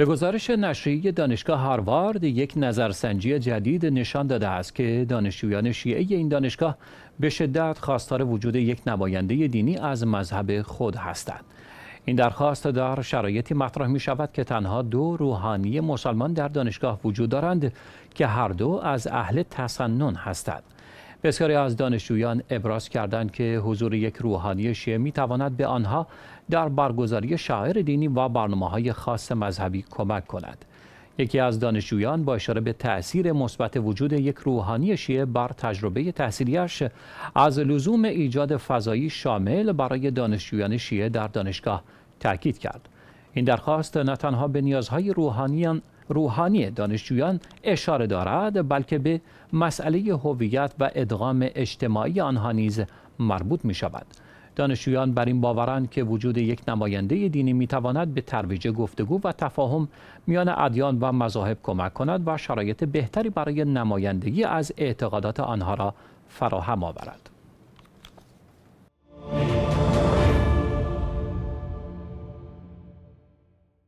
به گزارش نشریه دانشگاه هاروارد یک نظرسنجی جدید نشان داده است که دانشجویان شیعه این دانشگاه به شدت خواستار وجود یک نماینده دینی از مذهب خود هستند. این درخواست در شرایطی مطرح می شود که تنها دو روحانی مسلمان در دانشگاه وجود دارند که هر دو از اهل تسنن هستند. بسیاری از دانشجویان ابراز کردند که حضور یک روحانی شیعه می تواند به آنها در برگزاری شاعر دینی و برنامه های خاص مذهبی کمک کند. یکی از دانشجویان با اشاره به تأثیر مثبت وجود یک روحانی شیعه بر تجربه تحصیلیش از لزوم ایجاد فضایی شامل برای دانشجویان شیعه در دانشگاه تاکید کرد. این درخواست نه تنها به نیازهای روحانیان روحانی دانشجویان اشاره دارد بلکه به مسئله هویت و ادغام اجتماعی آنها نیز مربوط می شود. دانشجویان بر این باورند که وجود یک نماینده دینی می تواند به ترویج گفتگو و تفاهم میان ادیان و مذاهب کمک کند و شرایط بهتری برای نمایندگی از اعتقادات آنها را فراهم آورد.